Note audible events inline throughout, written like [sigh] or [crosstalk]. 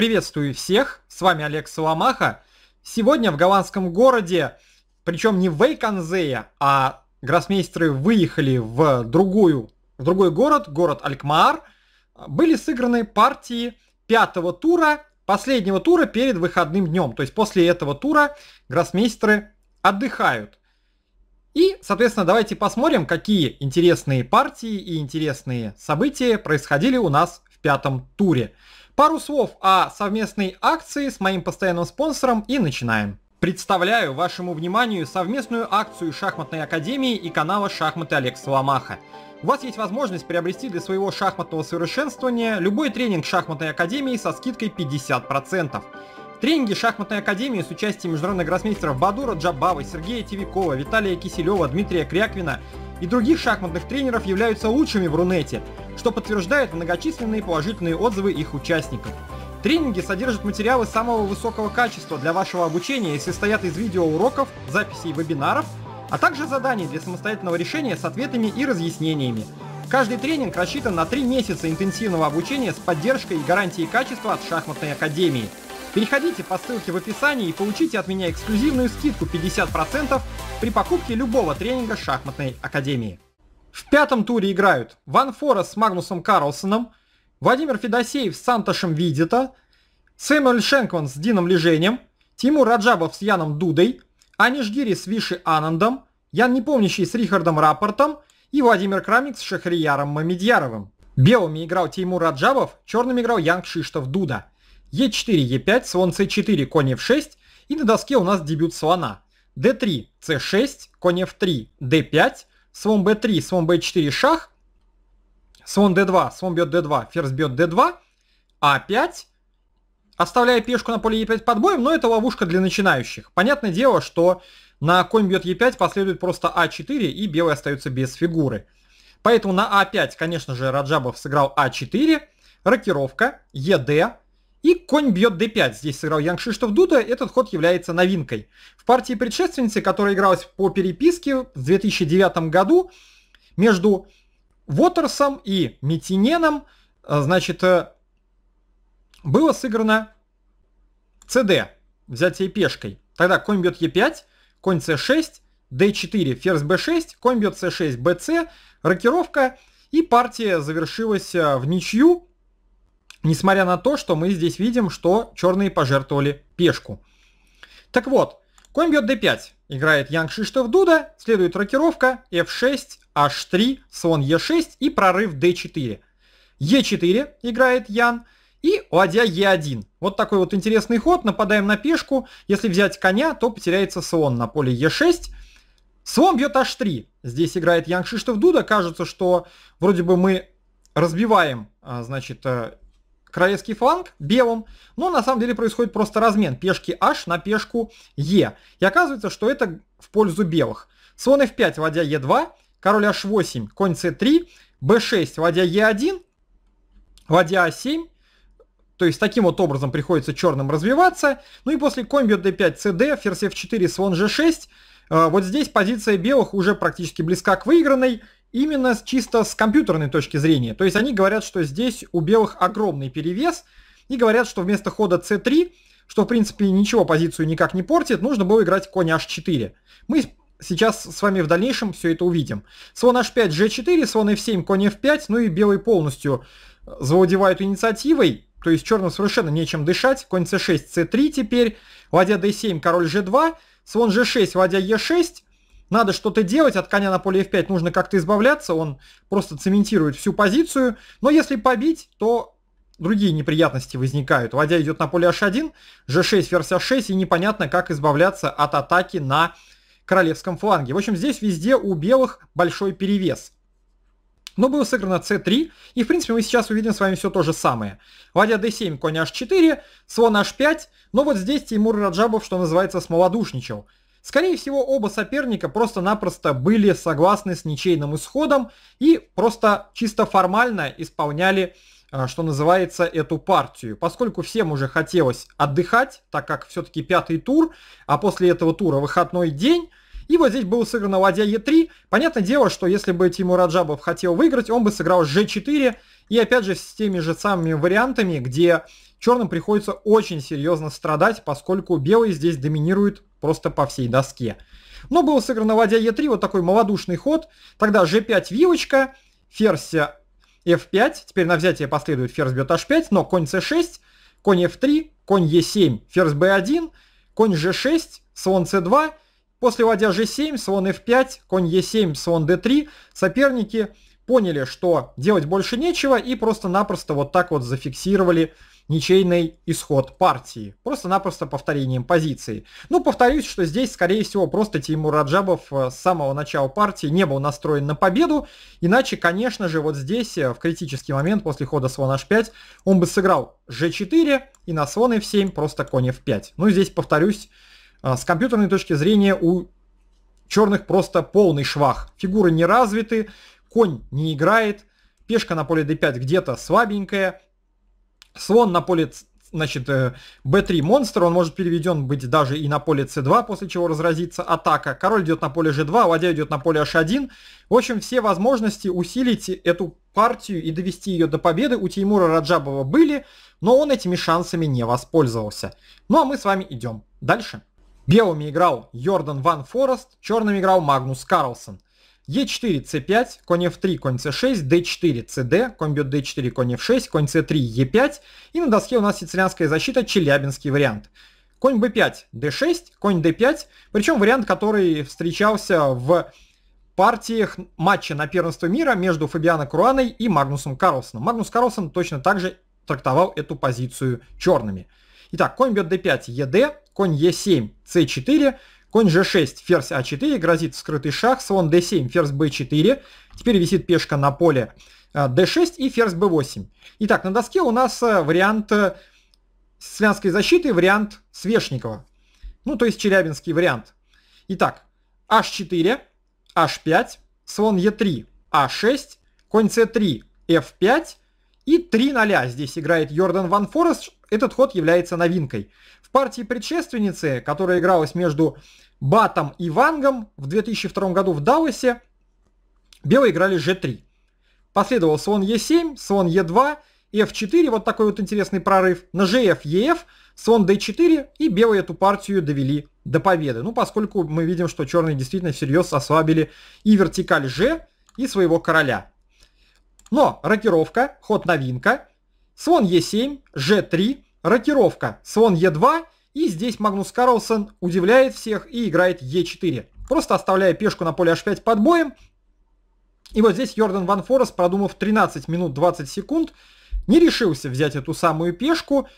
Приветствую всех, с вами Олег Соломаха. Сегодня в голландском городе, причем не в Вейконзее, а гроссмейстеры выехали в, другую, в другой город, город Алькмаар, были сыграны партии пятого тура, последнего тура перед выходным днем. То есть после этого тура гроссмейстеры отдыхают. И, соответственно, давайте посмотрим, какие интересные партии и интересные события происходили у нас в пятом туре. Пару слов о совместной акции с моим постоянным спонсором и начинаем. Представляю вашему вниманию совместную акцию Шахматной Академии и канала Шахматы Олег Соломаха. У вас есть возможность приобрести для своего шахматного совершенствования любой тренинг Шахматной Академии со скидкой 50%. Тренинги шахматной академии с участием международных гроссмейстеров Бадура Джабава, Сергея Тивикова, Виталия Киселева, Дмитрия Кряквина и других шахматных тренеров являются лучшими в Рунете, что подтверждает многочисленные положительные отзывы их участников. Тренинги содержат материалы самого высокого качества для вашего обучения и состоят из видеоуроков, записей вебинаров, а также заданий для самостоятельного решения с ответами и разъяснениями. Каждый тренинг рассчитан на три месяца интенсивного обучения с поддержкой и гарантией качества от шахматной академии – Переходите по ссылке в описании и получите от меня эксклюзивную скидку 50% при покупке любого тренинга шахматной академии. В пятом туре играют Ван Форес с Магнусом Карлсоном, Владимир Федосеев с Санташем Видита, Сэмюэл Шенкман с Дином Лежением, Тимур Раджабов с Яном Дудой, Аниш Гири с Виши Анандом, Ян Непомнящий с Рихардом Рапортом и Владимир Крамик с Шахрияром Мамедьяровым. Белыми играл Тимур Раджабов, черными играл Ян Кшиштов Дуда – Е4, Е5, слон С4, конь F6, и на доске у нас дебют слона. d3, c6, конь f3, d5, слон b3, слон b4, шах, слон d2, слон бьет d2, ферзь бьет d2, а5, оставляя пешку на поле e5 под боем, но это ловушка для начинающих. Понятное дело, что на конь бьет e5 последует просто а4, и белые остаются без фигуры. Поэтому на а5, конечно же, Раджабов сыграл а4, рокировка, ед, и конь бьет d5. Здесь сыграл Янгшиштов Дуда. Этот ход является новинкой. В партии предшественницы, которая игралась по переписке в 2009 году, между Вотерсом и Митиненом, э, значит, э, было сыграно cd, взятие пешкой. Тогда конь бьет e5, конь c6, d4, ферзь b6, конь бьет c6, bc, рокировка. И партия завершилась э, в ничью Несмотря на то, что мы здесь видим, что черные пожертвовали пешку. Так вот, конь бьет d5. Играет Янг Шиштов Дуда, следует рокировка f6, h3, слон e6 и прорыв d4. e4 играет Ян и ладья e1. Вот такой вот интересный ход. Нападаем на пешку. Если взять коня, то потеряется слон на поле e6. Слон бьет h3. Здесь играет Янг Шиштов Дуда. Кажется, что вроде бы мы разбиваем, а, значит, э, королевский фланг белым, но на самом деле происходит просто размен пешки h на пешку e. И оказывается, что это в пользу белых. Слон f5, ладья e2, король h8, конь c3, b6, ладья e1, ладья a7. То есть таким вот образом приходится черным развиваться. Ну и после конь бьет d5, cd, ферзь f4, слон g6. Вот здесь позиция белых уже практически близка к выигранной. Именно чисто с компьютерной точки зрения. То есть они говорят, что здесь у белых огромный перевес, и говорят, что вместо хода c3, что в принципе ничего позицию никак не портит, нужно было играть конь h4. Мы сейчас с вами в дальнейшем все это увидим. Слон h5, g4, слон f7, конь f5, ну и белый полностью э, завладевают инициативой, то есть черным совершенно нечем дышать. Конь c6, c3 теперь, ладья d7, король g2, слон g6, ладья e6, надо что-то делать, от коня на поле f5 нужно как-то избавляться, он просто цементирует всю позицию, но если побить, то другие неприятности возникают. Ладья идет на поле h1, g6, ферзь h6, и непонятно, как избавляться от атаки на королевском фланге. В общем, здесь везде у белых большой перевес. Но было сыграно c3, и в принципе мы сейчас увидим с вами все то же самое. Ладья d7, конь h4, слон h5, но вот здесь Тимур Раджабов, что называется, смолодушничал – Скорее всего, оба соперника просто-напросто были согласны с ничейным исходом и просто чисто формально исполняли, э, что называется, эту партию. Поскольку всем уже хотелось отдыхать, так как все-таки пятый тур, а после этого тура выходной день, и вот здесь было сыграно ладья Е3. Понятное дело, что если бы Тимур Раджабов хотел выиграть, он бы сыграл g 4 И опять же с теми же самыми вариантами, где черным приходится очень серьезно страдать, поскольку белые здесь доминируют просто по всей доске. Но было сыграно ладья Е3, вот такой малодушный ход. Тогда G5 вилочка, ферзь F5, теперь на взятие последует ферзь бьет H5, но конь C6, конь F3, конь Е7, ферзь B1, конь G6, слон C2, после ладья G7, слон F5, конь Е7, слон D3, соперники поняли, что делать больше нечего и просто-напросто вот так вот зафиксировали ничейный исход партии, просто-напросто повторением позиции. Ну, повторюсь, что здесь, скорее всего, просто Тимур Раджабов э, с самого начала партии не был настроен на победу, иначе, конечно же, вот здесь, э, в критический момент после хода слон h5, он бы сыграл g4 и на слон f7 просто конь f5. Ну, здесь, повторюсь, э, с компьютерной точки зрения у черных просто полный швах. Фигуры не развиты, конь не играет, пешка на поле d5 где-то слабенькая, слон на поле значит, b3 э, монстр, он может переведен быть даже и на поле c2, после чего разразится атака. Король идет на поле g2, ладья идет на поле h1. В общем, все возможности усилить эту партию и довести ее до победы у Тимура Раджабова были, но он этими шансами не воспользовался. Ну а мы с вами идем дальше. Белыми играл Йордан Ван Форест, черными играл Магнус Карлсон – Е4, С5, конь F3, конь c 6 D4, CD, конь бьет D4, конь F6, конь c 3 Е5. И на доске у нас сицилианская защита, челябинский вариант. Конь B5, D6, конь D5. Причем вариант, который встречался в партиях матча на первенство мира между Фабиано Круаной и Магнусом Карлсоном. Магнус Карлсон точно так же трактовал эту позицию черными. Итак, конь бьет d5, ед, конь e7, c4, Конь g6, ферзь а4, грозит скрытый шах, слон d7, ферзь b4. Теперь висит пешка на поле d6 э, и ферзь b8. Итак, на доске у нас э, вариант э, славянской защиты, вариант Свешникова. Ну, то есть челябинский вариант. Итак, h4, h5, слон e3, a 6 конь c3, f5 и 3 0 здесь играет Йордан Ван Форест. Этот ход является новинкой партии предшественницы, которая игралась между Батом и Вангом в 2002 году в Далласе, белые играли g3. Последовал слон e7, слон e2, f4, вот такой вот интересный прорыв, на gf, ef, слон d4, и белые эту партию довели до победы. Ну, поскольку мы видим, что черные действительно всерьез ослабили и вертикаль g, и своего короля. Но рокировка, ход новинка, слон e7, g3, рокировка, слон Е2, и здесь Магнус Карлсон удивляет всех и играет Е4, просто оставляя пешку на поле H5 под боем. И вот здесь Йордан Ван Форес, продумав 13 минут 20 секунд, не решился взять эту самую пешку.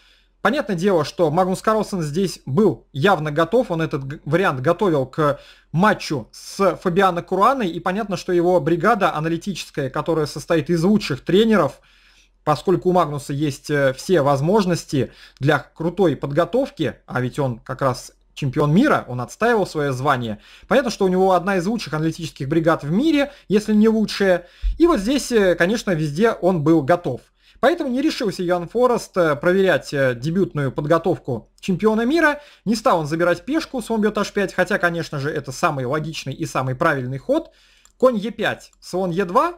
Понятное дело, что Магнус Карлсон здесь был явно готов, он этот вариант готовил к матчу с Фабиано Кураной, и понятно, что его бригада аналитическая, которая состоит из лучших тренеров – поскольку у Магнуса есть э, все возможности для крутой подготовки, а ведь он как раз чемпион мира, он отстаивал свое звание. Понятно, что у него одна из лучших аналитических бригад в мире, если не лучшая. И вот здесь, э, конечно, везде он был готов. Поэтому не решился Ян Форест э, проверять дебютную подготовку чемпиона мира. Не стал он забирать пешку с бьет h5, хотя, конечно же, это самый логичный и самый правильный ход. Конь e5, слон e2,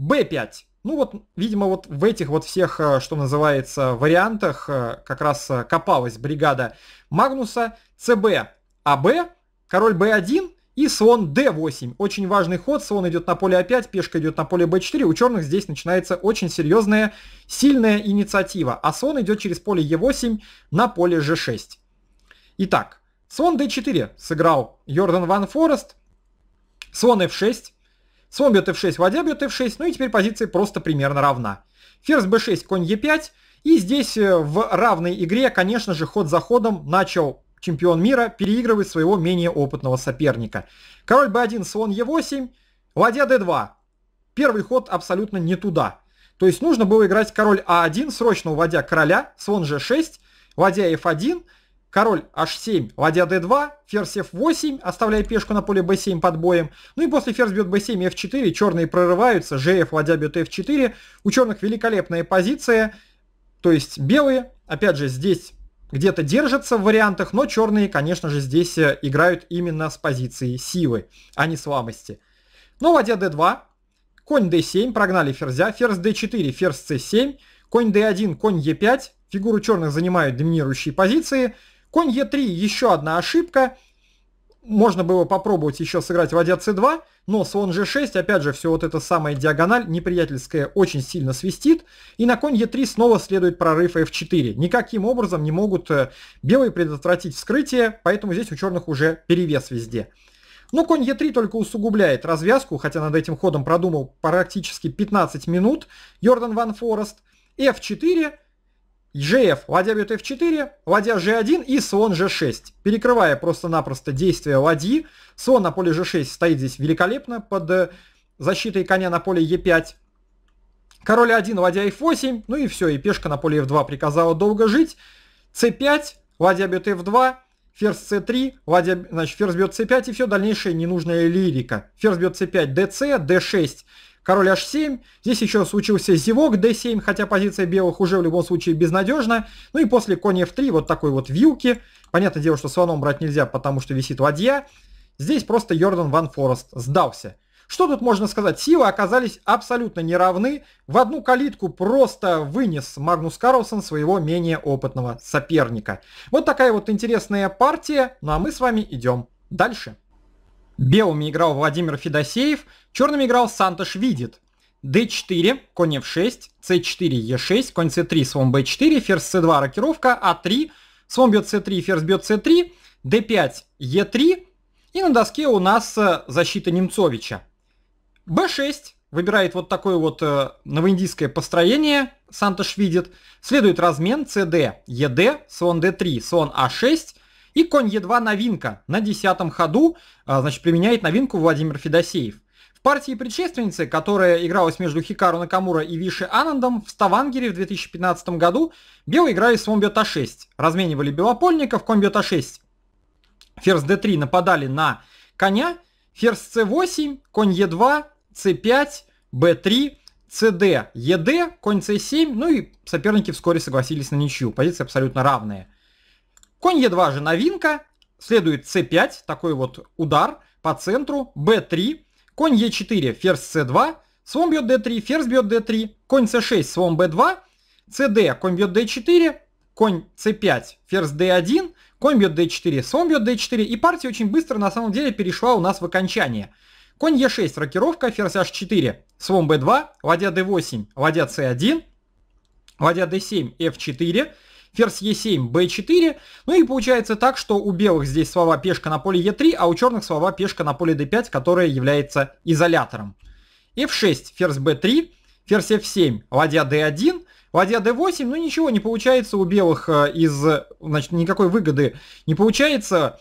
b5, ну вот, видимо, вот в этих вот всех, э, что называется, вариантах э, как раз э, копалась бригада Магнуса, ЦБ, АБ, король Б1 и слон d8. Очень важный ход. Слон идет на поле а5, пешка идет на поле b4. У черных здесь начинается очень серьезная, сильная инициатива. А слон идет через поле e8 на поле g6. Итак, слон d4 сыграл Йордан Ван Форест. Слон f6. Слон бьет f6, ладья бьет f6, ну и теперь позиция просто примерно равна. Ферзь b6, конь e5, и здесь э, в равной игре, конечно же, ход за ходом начал чемпион мира переигрывать своего менее опытного соперника. Король b1, слон e8, ладья d2. Первый ход абсолютно не туда. То есть нужно было играть король а1, срочно уводя короля, слон g6, ладья f1, король h7, ладья d2, ферзь f8, оставляя пешку на поле b7 под боем. Ну и после ферзь бьет b7, f4, черные прорываются, gf, ладья бьет f4. У черных великолепная позиция, то есть белые, опять же, здесь где-то держатся в вариантах, но черные, конечно же, здесь э, играют именно с позиции силы, а не слабости. Ну, ладья d2, конь d7, прогнали ферзя, ферзь d4, ферзь c7, конь d1, конь e5, Фигуру черных занимают доминирующие позиции, Конь Е3 еще одна ошибка. Можно было попробовать еще сыграть ладья c2, но слон g6, опять же, все вот эта самая диагональ неприятельская очень сильно свистит, и на конь e3 снова следует прорыв f4. Никаким образом не могут э, белые предотвратить вскрытие, поэтому здесь у черных уже перевес везде. Но конь e 3 только усугубляет развязку, хотя над этим ходом продумал практически 15 минут Йордан Ван Форест. F4, EGF, ладья бьет f4, ладья g1 и слон g6, перекрывая просто-напросто действия ладьи. Слон на поле g6 стоит здесь великолепно под э, защитой коня на поле e5. Король 1, ладья f8, ну и все, и пешка на поле f2 приказала долго жить. c5, ладья бьет f2, ферзь c3, ладья, значит, ферзь бьет c5 и все, дальнейшая ненужная лирика. Ферзь бьет c5, dc, d6, король h7, здесь еще случился зевок d7, хотя позиция белых уже в любом случае безнадежна, ну и после конь f3 вот такой вот вилки, понятное дело, что слоном брать нельзя, потому что висит ладья, здесь просто Йордан Ван Форест сдался. Что тут можно сказать? Силы оказались абсолютно неравны. В одну калитку просто вынес Магнус Карлсон своего менее опытного соперника. Вот такая вот интересная партия. Ну а мы с вами идем дальше. Белыми играл Владимир Федосеев, черными играл Сантош Видит. d4, конь f6, c4, e6, конь c3, слон b4, ферзь c2, рокировка, a3, а слон бьет c3, ферзь бьет c3, d5, e3, и на доске у нас э, защита Немцовича. b6 выбирает вот такое вот э, новоиндийское построение, Сантош видит. Следует размен cd, ed, слон d3, слон a6, а и конь Е2 новинка. На десятом ходу, а, значит, применяет новинку Владимир Федосеев. В партии предшественницы, которая игралась между Хикару Накамура и Виши Анандом, в Ставангере в 2015 году белые играли слон бьет А6. Разменивали белопольников, конь бьет А6. Ферзь д 3 нападали на коня, ферзь с 8 конь е 2 с 5 б 3 cd, ed, конь c7, ну и соперники вскоре согласились на ничью, позиции абсолютно равные. Конь Е2 же новинка, следует c5, такой вот удар по центру, b3, конь е 4 ферзь c2, слон бьет d3, ферзь бьет d3, конь c6, слон b2, cd, конь бьет d4, конь c5, ферзь d1, конь бьет d4, слон бьет d4, и партия очень быстро на самом деле перешла у нас в окончание. Конь е 6 рокировка, ферзь h4, слон b2, ладья d8, ладья c1, ладья d7, f4, ферзь Е7, Б4. Ну и получается так, что у белых здесь слова пешка на поле Е3, а у черных слова пешка на поле d 5 которая является изолятором. F6, ферзь b 3 ферзь F7, ладья D1, ладья D8, ну ничего не получается у белых э, из, значит, никакой выгоды не получается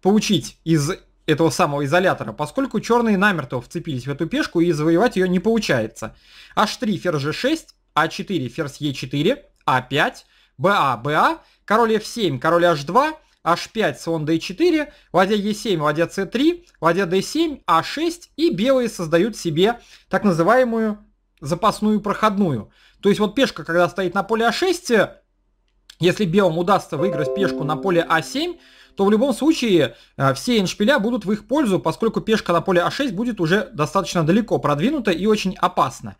получить из этого самого изолятора, поскольку черные намертво вцепились в эту пешку и завоевать ее не получается. H3, ферзь G6, А4, ферзь Е4, А5, БА, БА, король F7, король H2, H5, слон D4, ладья E7, ладья C3, ладья D7, А6 и белые создают себе так называемую запасную проходную. То есть вот пешка, когда стоит на поле А6, если белым удастся выиграть пешку на поле А7, то в любом случае э, все эндшпиля будут в их пользу, поскольку пешка на поле А6 будет уже достаточно далеко продвинута и очень опасна.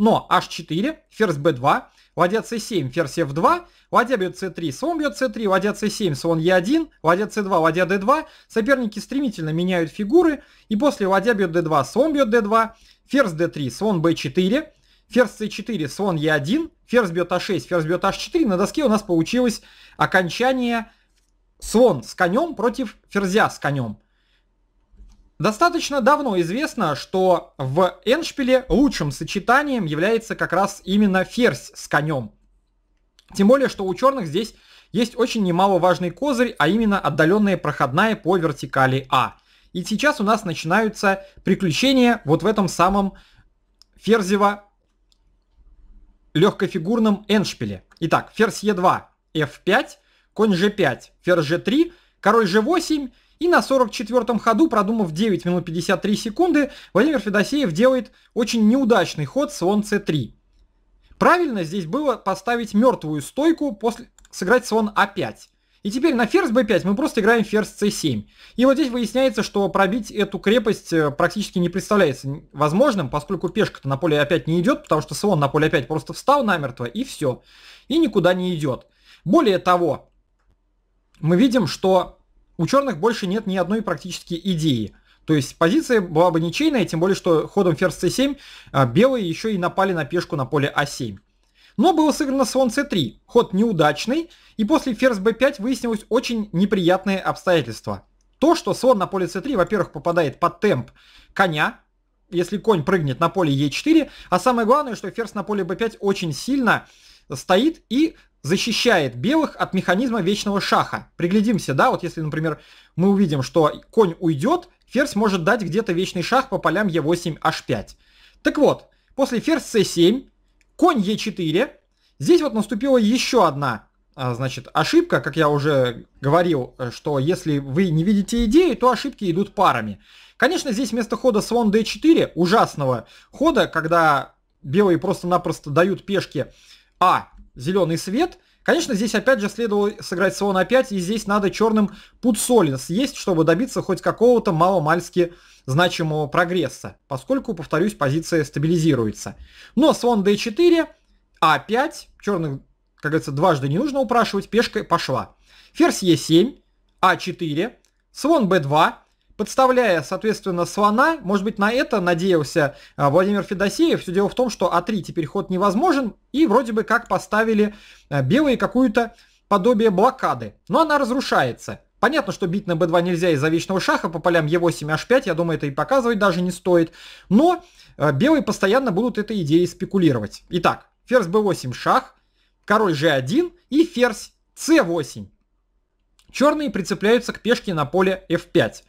Но h4, ферзь b2, ладья c7, ферзь f2, ладья бьет c3, слон бьет c3, ладья c7, слон e1, ладья c2, ладья d2. Соперники стремительно меняют фигуры, и после ладья бьет d2, слон бьет d2, ферзь d3, слон b4, ферзь c4, слон e1, ферзь бьет а6, ферзь бьет h4. На доске у нас получилось окончание слон с конем против ферзя с конем. Достаточно давно известно, что в Эншпиле лучшим сочетанием является как раз именно ферзь с конем. Тем более, что у черных здесь есть очень немаловажный козырь, а именно отдаленная проходная по вертикали А. И сейчас у нас начинаются приключения вот в этом самом ферзево легкофигурном эншпиле. Итак, ферзь Е2, F5, конь G5, ферзь G3, король G8 и на 44-м ходу, продумав 9 минут 53 секунды, Владимир Федосеев делает очень неудачный ход слон c3. Правильно здесь было поставить мертвую стойку, после сыграть слон а5. И теперь на ферзь b5 мы просто играем ферзь c7. И вот здесь выясняется, что пробить эту крепость э, практически не представляется возможным, поскольку пешка-то на поле опять а не идет, потому что слон на поле опять а просто встал намертво, и все. И никуда не идет. Более того, мы видим, что у черных больше нет ни одной практически идеи. То есть позиция была бы ничейная, тем более, что ходом ферзь c7 а, белые еще и напали на пешку на поле а7. Но было сыграно слон c3, ход неудачный, и после ферзь b5 выяснилось очень неприятное обстоятельство. То, что слон на поле c3, во-первых, попадает под темп коня, если конь прыгнет на поле e4, а самое главное, что ферзь на поле b5 очень сильно стоит и защищает белых от механизма вечного шаха. Приглядимся, да, вот если, например, мы увидим, что конь уйдет, ферзь может дать где-то вечный шах по полям Е8, H5. Так вот, после ферзь С7, конь Е4, здесь вот наступила еще одна а, значит, ошибка, как я уже говорил, что если вы не видите идеи, то ошибки идут парами. Конечно, здесь вместо хода слон d4, ужасного хода, когда белые просто-напросто дают пешке а, зеленый свет. Конечно, здесь опять же следовало сыграть слон опять, и здесь надо черным пуд соли съесть, чтобы добиться хоть какого-то мало-мальски значимого прогресса, поскольку, повторюсь, позиция стабилизируется. Но слон d4, а5, черных, как говорится, дважды не нужно упрашивать, пешка пошла. Ферзь e7, а4, слон b2, подставляя, соответственно, слона, может быть, на это надеялся а, Владимир Федосеев. Все дело в том, что А3 теперь ход невозможен, и вроде бы как поставили а, белые какую-то подобие блокады. Но она разрушается. Понятно, что бить на b2 нельзя из-за вечного шаха по полям e8, h5, я думаю, это и показывать даже не стоит. Но а, белые постоянно будут этой идеей спекулировать. Итак, ферзь b8 шах, король g1 и ферзь c8. Черные прицепляются к пешке на поле f5.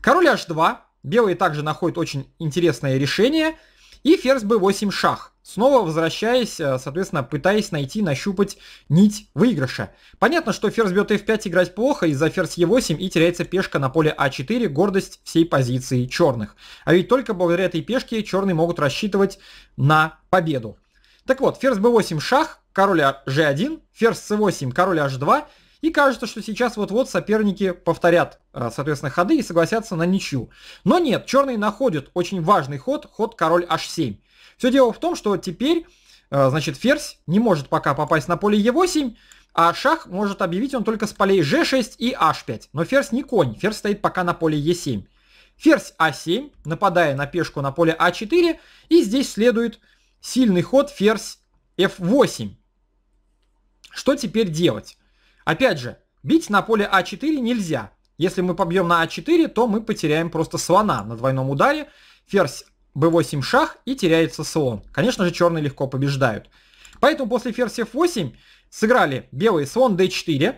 Король h2. Белые также находят очень интересное решение. И ферзь b8 шах. Снова возвращаясь, э, соответственно, пытаясь найти, нащупать нить выигрыша. Понятно, что ферзь бьет f5 играть плохо из-за ферзь e8 и теряется пешка на поле а4, гордость всей позиции черных. А ведь только благодаря этой пешке черные могут рассчитывать на победу. Так вот, ферзь b8 шах, король g1, ферзь c8, король h2. И кажется, что сейчас вот-вот соперники повторят, э, соответственно, ходы и согласятся на ничью. Но нет, черные находят очень важный ход, ход король h7. Все дело в том, что теперь, э, значит, ферзь не может пока попасть на поле e8, а шах может объявить он только с полей g6 и h5. Но ферзь не конь, ферзь стоит пока на поле e7. Ферзь a а 7 нападая на пешку на поле a а 4 и здесь следует сильный ход ферзь f8. Что теперь делать? Опять же, бить на поле А4 нельзя. Если мы побьем на А4, то мы потеряем просто слона на двойном ударе. Ферзь b8 шах и теряется слон. Конечно же, черные легко побеждают. Поэтому после ферзь f8 сыграли белый слон d4.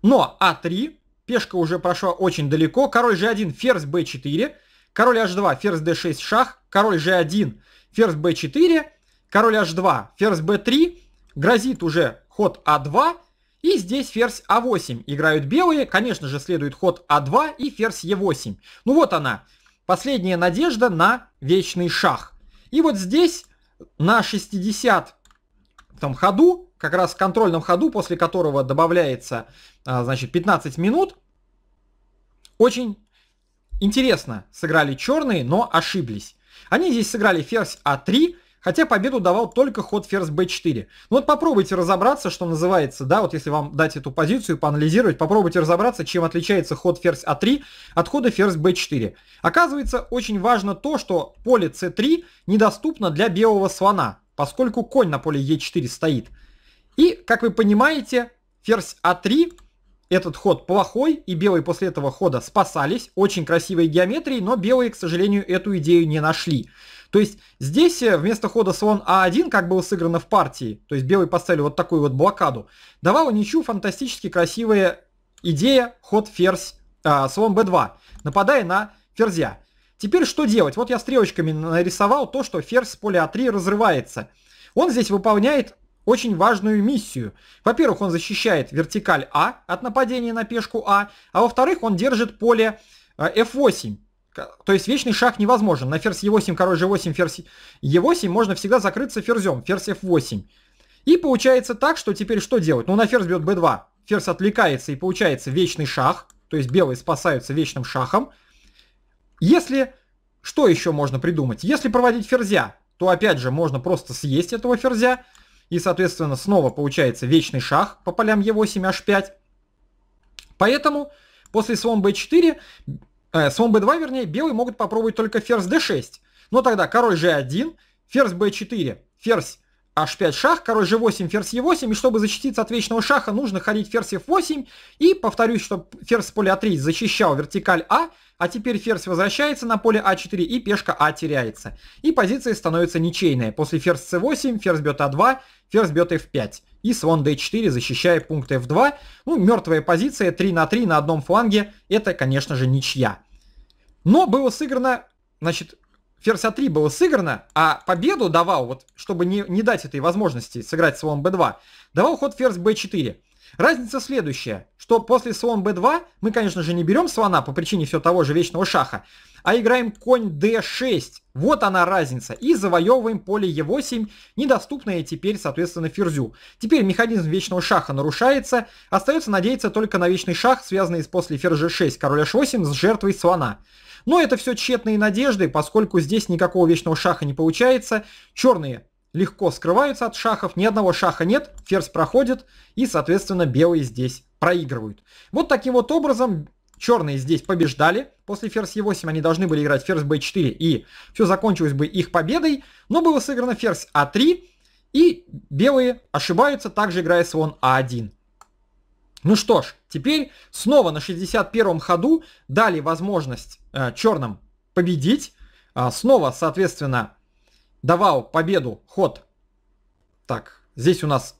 Но а3, пешка уже прошла очень далеко. Король g1, ферзь b4. Король h2, ферзь d6 шах. Король g1, ферзь b4. Король h2, ферзь b3. Грозит уже ход а2. И здесь ферзь А8. Играют белые. Конечно же, следует ход А2 и ферзь Е8. Ну вот она. Последняя надежда на вечный шах. И вот здесь на 60 ходу, как раз в контрольном ходу, после которого добавляется а, значит, 15 минут, очень интересно сыграли черные, но ошиблись. Они здесь сыграли ферзь А3, Хотя победу давал только ход ферзь b4. Ну вот попробуйте разобраться, что называется, да, вот если вам дать эту позицию, поанализировать, попробуйте разобраться, чем отличается ход ферзь a3 а от хода ферзь b4. Оказывается, очень важно то, что поле c3 недоступно для белого слона, поскольку конь на поле e4 стоит. И, как вы понимаете, ферзь a а 3 этот ход плохой, и белые после этого хода спасались. Очень красивой геометрией, но белые, к сожалению, эту идею не нашли. То есть здесь э, вместо хода слон А1, как было сыграно в партии, то есть белый поставили вот такую вот блокаду, давал ничью фантастически красивая идея ход ферзь, э, слон b2, нападая на ферзя. Теперь что делать? Вот я стрелочками нарисовал то, что ферзь с поля А3 разрывается. Он здесь выполняет очень важную миссию. Во-первых, он защищает вертикаль А от нападения на пешку А, а во-вторых, он держит поле F8. Э, то есть вечный шаг невозможен. На ферзь e8, король g8, ферзь e8 можно всегда закрыться ферзем, ферзь f8. И получается так, что теперь что делать? Ну, на ферзь бьет b2. Ферзь отвлекается и получается вечный шах. То есть белые спасаются вечным шахом. Если... Что еще можно придумать? Если проводить ферзя, то опять же можно просто съесть этого ферзя. И, соответственно, снова получается вечный шах по полям e8, h5. Поэтому после слон b4 э, слон b2, вернее, белые могут попробовать только ферзь d6. Но тогда король g1, ферзь b4, ферзь h5 шах, король g8, ферзь e8, и чтобы защититься от вечного шаха, нужно ходить ферзь f8, и, повторюсь, что ферзь поле поля а a3 защищал вертикаль а, а теперь ферзь возвращается на поле а4, и пешка а теряется. И позиция становится ничейная. После ферзь c8, ферзь бьет а2, ферзь бьет f5. И слон d4, защищая пункт f2. Ну, мертвая позиция, 3 на 3 на одном фланге, это, конечно же, ничья. Но было сыграно, значит, Ферзь А3 было сыграно, а победу давал, вот чтобы не, не дать этой возможности сыграть с слон б 2 давал ход ферзь б 4 Разница следующая, что после слон b2 мы, конечно же, не берем слона по причине все того же вечного шаха, а играем конь d6. Вот она разница. И завоевываем поле e8, недоступное теперь, соответственно, ферзю. Теперь механизм вечного шаха нарушается. Остается надеяться только на вечный шах, связанный с после ферзя 6, король h8 с жертвой слона. Но это все тщетные надежды, поскольку здесь никакого вечного шаха не получается. Черные легко скрываются от шахов, ни одного шаха нет, ферзь проходит, и, соответственно, белые здесь проигрывают. Вот таким вот образом черные здесь побеждали. После ферзь e8 они должны были играть ферзь b4, и все закончилось бы их победой, но было сыграно ферзь a3, а и белые ошибаются, также играя слон a а 1 Ну что ж, теперь снова на 61-м ходу дали возможность э, черным победить. Э, снова, соответственно, давал победу, ход. Так, здесь у нас,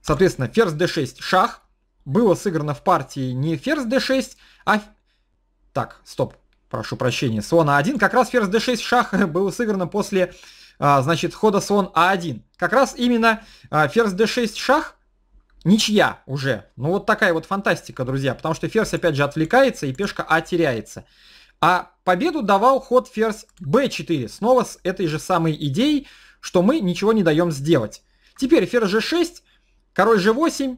соответственно, ферзь d6, шах. Было сыграно в партии не ферзь d6, а... Так, стоп, прошу прощения, слон a 1 Как раз ферзь d6, шах [laughs] было сыграно после, а, значит, хода слон a 1 Как раз именно а, ферзь d6, шах ничья уже. Ну вот такая вот фантастика, друзья, потому что ферзь опять же отвлекается и пешка А теряется. А победу давал ход ферзь b4, снова с этой же самой идеей, что мы ничего не даем сделать. Теперь ферзь g6, король g8,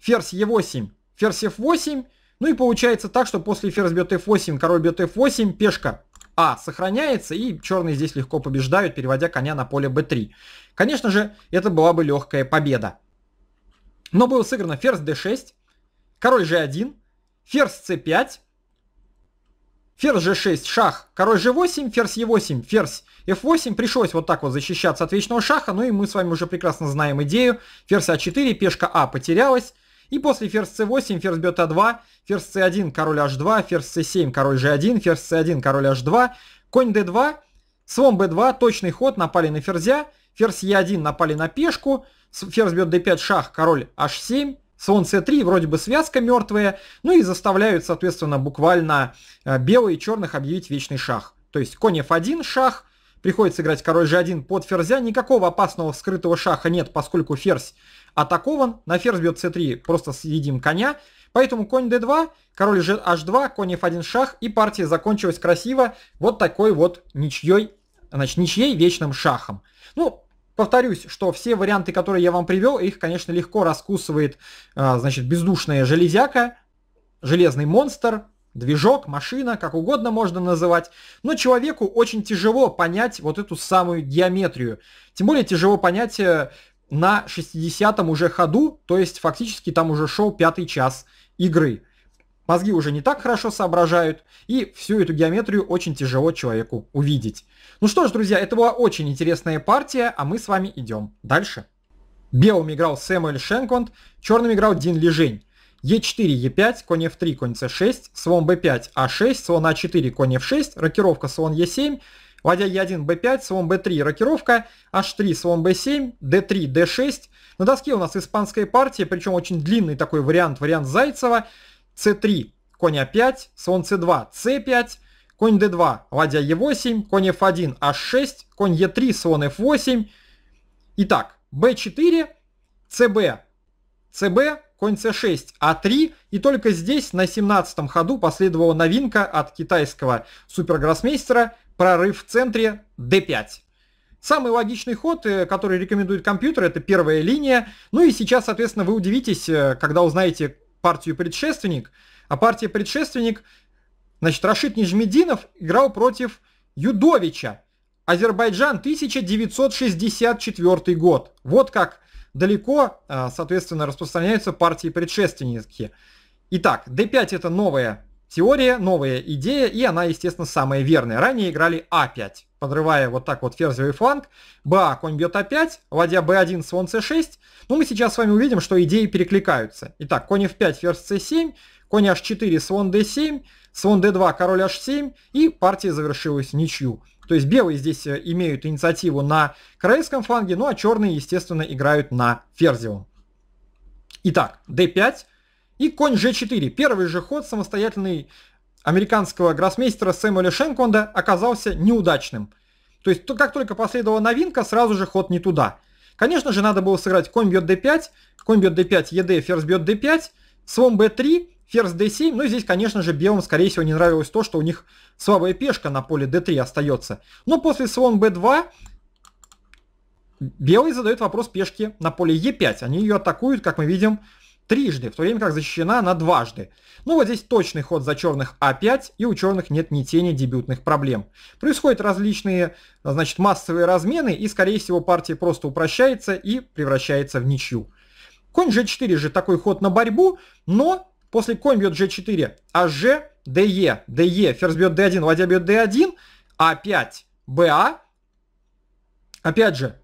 ферзь e8, ферзь f8. Ну и получается так, что после ферзь бьет f8, король бьет f8, пешка а сохраняется, и черные здесь легко побеждают, переводя коня на поле b3. Конечно же, это была бы легкая победа. Но было сыграно ферзь d6, король g1, ферзь c5, Ферзь g6, шах, король g8, ферзь e8, ферзь f8. Пришлось вот так вот защищаться от вечного шаха, ну и мы с вами уже прекрасно знаем идею. Ферзь a а 4 пешка а потерялась. И после ферзь c8, ферзь бьет a 2 ферзь c1, король h2, ферзь c7, король g1, ферзь c1, король h2, конь d2, слон b2, точный ход, напали на ферзя, ферзь e1, напали на пешку, ферзь бьет d5, шах, король h7, слон c3, вроде бы связка мертвая, ну и заставляют, соответственно, буквально э, белые и черных объявить вечный шах. То есть конь f1 шах, приходится играть король g1 под ферзя, никакого опасного скрытого шаха нет, поскольку ферзь атакован, на ферзь бьет c3, просто съедим коня, поэтому конь d2, король h2, конь f1 шах, и партия закончилась красиво вот такой вот ничьей, значит, ничьей вечным шахом. Ну, повторюсь, что все варианты, которые я вам привел, их, конечно, легко раскусывает, а, значит, бездушная железяка, железный монстр, движок, машина, как угодно можно называть. Но человеку очень тяжело понять вот эту самую геометрию. Тем более тяжело понять э, на 60-м уже ходу, то есть фактически там уже шел пятый час игры. Мозги уже не так хорошо соображают, и всю эту геометрию очень тяжело человеку увидеть. Ну что ж, друзья, это была очень интересная партия, а мы с вами идем дальше. Белым играл Сэмуэль Шенконт, черным играл Дин Лежень. Е4, Е5, конь F3, конь С6, слон Б5, А6, слон А4, конь F6, рокировка слон Е7, ладья Е1, Б5, слон Б3, рокировка, H3, слон Б7, Д3, Д6. На доске у нас испанская партия, причем очень длинный такой вариант, вариант Зайцева c3, конь а5, слон c2, c5, конь d2, ладья e8, конь f1, h6, конь e3, слон f8. Итак, b4, cb, cb, конь c6, а3. И только здесь на 17 ходу последовала новинка от китайского супергроссмейстера прорыв в центре d5. Самый логичный ход, э, который рекомендует компьютер, это первая линия. Ну и сейчас, соответственно, вы удивитесь, э, когда узнаете, партию «Предшественник», а партия «Предшественник», значит, Рашид Нижмединов играл против Юдовича. Азербайджан 1964 год. Вот как далеко, а, соответственно, распространяются партии предшественники. Итак, D5 это новая Теория, новая идея, и она, естественно, самая верная. Ранее играли А5, подрывая вот так вот ферзевый фланг. БА, конь бьет А5, ладья Б1, слон С6. Ну, мы сейчас с вами увидим, что идеи перекликаются. Итак, конь F5, ферзь С7, конь H4, слон D7, слон D2, король H7, и партия завершилась ничью. То есть белые здесь э, имеют инициативу на королевском фланге, ну а черные, естественно, играют на ферзевом. Итак, D5, и конь g4, первый же ход самостоятельный американского гроссмейстера Сэмюэля Шенконда оказался неудачным. То есть то, как только последовала новинка, сразу же ход не туда. Конечно же, надо было сыграть конь бьет d5, конь бьет d5, ед, ферзь бьет d5, слон b3, ферзь d7. Ну, здесь, конечно же, белым, скорее всего, не нравилось то, что у них слабая пешка на поле d3 остается. Но после слон b2 белый задает вопрос пешки на поле e5. Они ее атакуют, как мы видим, трижды, в то время как защищена она дважды. Ну вот здесь точный ход за черных А5, и у черных нет ни тени дебютных проблем. Происходят различные, значит, массовые размены, и, скорее всего, партия просто упрощается и превращается в ничью. Конь g4 же такой ход на борьбу, но после конь бьет g4, а g, de, de, ферзь бьет d1, ладья бьет d1, а5, ba, опять же,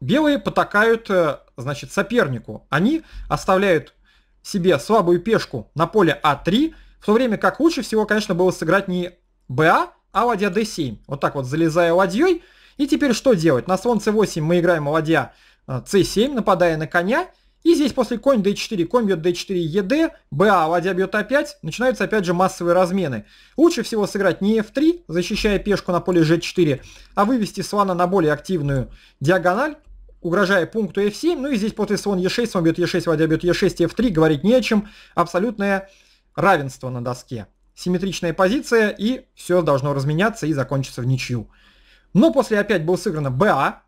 белые потакают, э, значит, сопернику. Они оставляют себе слабую пешку на поле А3, в то время как лучше всего, конечно, было сыграть не БА, а ладья d7. Вот так вот залезая ладьей. И теперь что делать? На слон c8 мы играем а ладья c7, э, нападая на коня. И здесь после конь d4, конь бьет d4 ед, ба, ладья бьет a5, а начинаются опять же массовые размены. Лучше всего сыграть не f3, защищая пешку на поле g4, а вывести слона на более активную диагональ, угрожая пункту f7, ну и здесь после слон e6, слон бьет e6, ладья бьет e6, f3, говорить не о чем, абсолютное равенство на доске, симметричная позиция, и все должно разменяться и закончиться в ничью. Но после опять было сыграно ba, а.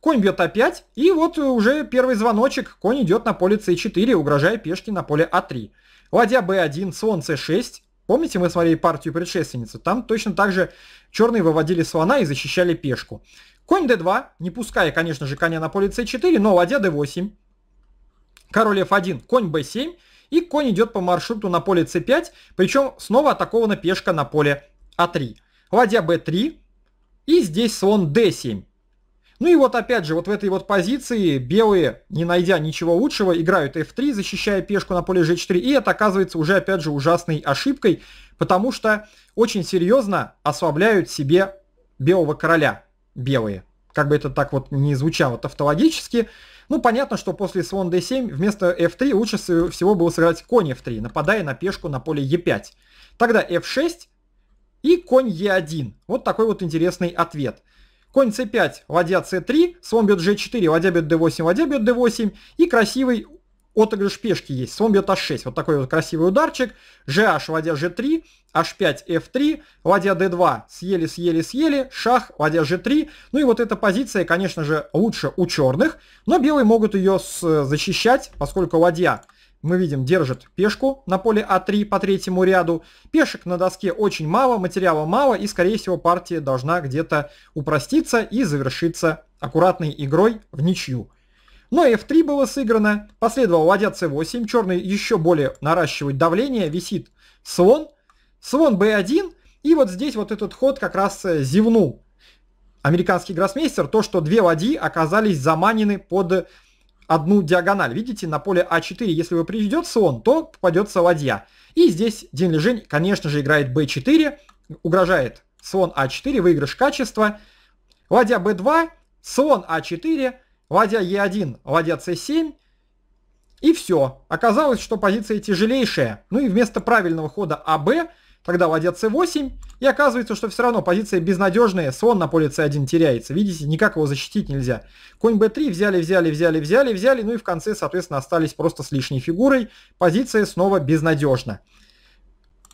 конь бьет a5 и вот уже первый звоночек, конь идет на поле c4, угрожая пешке на поле a а 3 Ладья b1, слон c6, Помните, мы смотрели партию предшественницы? Там точно так же черные выводили слона и защищали пешку. Конь d2, не пуская, конечно же, коня на поле c4, но ладья d8. Король f1, конь b7. И конь идет по маршруту на поле c5, причем снова атакована пешка на поле а3. Ладья b3. И здесь слон d7. Ну и вот опять же, вот в этой вот позиции белые, не найдя ничего лучшего, играют f3, защищая пешку на поле g4, и это оказывается уже опять же ужасной ошибкой, потому что очень серьезно ослабляют себе белого короля белые. Как бы это так вот не звучало тавтологически. Ну, понятно, что после слон d7 вместо f3 лучше всего было сыграть конь f3, нападая на пешку на поле e5. Тогда f6 и конь e1. Вот такой вот интересный ответ. Конь c5, ладья c3, слон бьет g4, ладья бьет d8, ладья бьет d8 и красивый отыгрыш пешки есть. Слон бьет h6. Вот такой вот красивый ударчик. gh, ладья g3, h5, f3, ладья d2. Съели, съели, съели. Шах, ладья g3. Ну и вот эта позиция, конечно же, лучше у черных. Но белые могут ее защищать, поскольку ладья мы видим, держит пешку на поле А3 по третьему ряду. Пешек на доске очень мало, материала мало, и, скорее всего, партия должна где-то упроститься и завершиться аккуратной игрой в ничью. Но f3 было сыграно, последовал ладья c8, черный еще более наращивает давление, висит слон, слон b1, и вот здесь вот этот ход как раз э, зевнул американский гроссмейстер, то, что две ладьи оказались заманены под одну диагональ. Видите, на поле А4, если вы придет слон, то попадется ладья. И здесь Дин Лежень, конечно же, играет b4, угрожает слон А4, выигрыш качества. Ладья b2, слон А4, ладья Е1, ладья С7, и все. Оказалось, что позиция тяжелейшая. Ну и вместо правильного хода АБ, тогда ладья С8, и оказывается, что все равно позиция безнадежная, слон на поле С1 теряется. Видите, никак его защитить нельзя. Конь b 3 взяли, взяли, взяли, взяли, взяли, ну и в конце, соответственно, остались просто с лишней фигурой. Позиция снова безнадежна.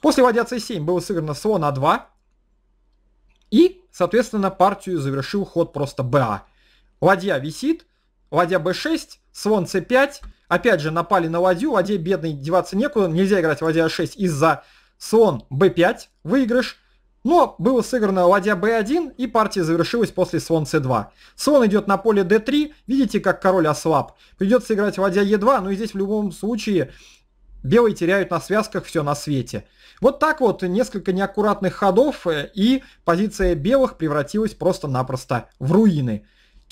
После ладья С7 было сыграно слон А2, и, соответственно, партию завершил ход просто БА. Ладья висит, ладья b6, слон c5, опять же напали на ладью, ладье бедный деваться некуда, нельзя играть ладья 6 из-за слон b5, выигрыш, но было сыграно ладья b1 и партия завершилась после слон c2. Слон идет на поле d3, видите, как король ослаб. Придется играть ладья e2, но и здесь в любом случае белые теряют на связках все на свете. Вот так вот несколько неаккуратных ходов э, и позиция белых превратилась просто-напросто в руины.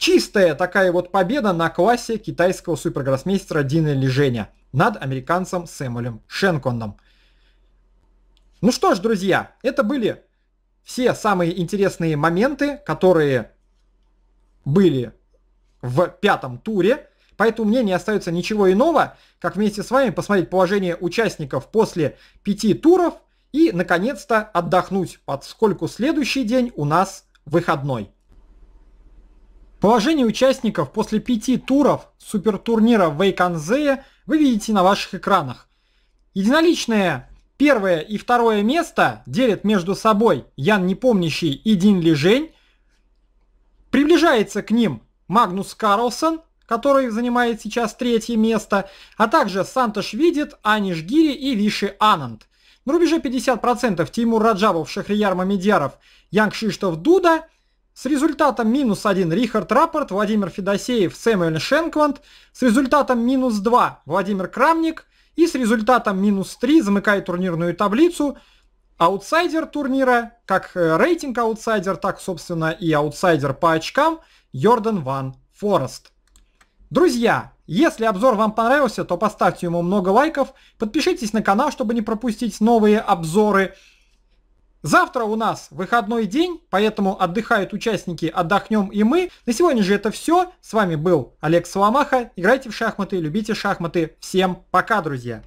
Чистая такая вот победа на классе китайского супергроссмейстера Дина Леженя над американцем Сэмюэлем Шенконом. Ну что ж, друзья, это были все самые интересные моменты, которые были в пятом туре. Поэтому мне не остается ничего иного, как вместе с вами посмотреть положение участников после пяти туров и, наконец-то, отдохнуть, поскольку следующий день у нас выходной. Положение участников после пяти туров супертурнира в Вейканзее вы видите на ваших экранах. Единоличное первое и второе место делят между собой Ян Непомнящий и Дин Лежень. Приближается к ним Магнус Карлсон, который занимает сейчас третье место, а также Сантош Видит, Аниш Гири и Виши Ананд. На рубеже 50% Тимур Раджабов, Шахрияр Мамедьяров, Янг Шиштов Дуда – с результатом минус 1 Рихард Раппорт Владимир Федосеев, Сэмюэль Шенквант. С результатом минус 2 Владимир Крамник. И с результатом минус 3 замыкает турнирную таблицу аутсайдер турнира, как э, рейтинг аутсайдер, так, собственно, и аутсайдер по очкам Йордан Ван Форест. Друзья, если обзор вам понравился, то поставьте ему много лайков, подпишитесь на канал, чтобы не пропустить новые обзоры. Завтра у нас выходной день, поэтому отдыхают участники, отдохнем и мы. На сегодня же это все. С вами был Олег Соломаха. Играйте в шахматы, любите шахматы. Всем пока, друзья!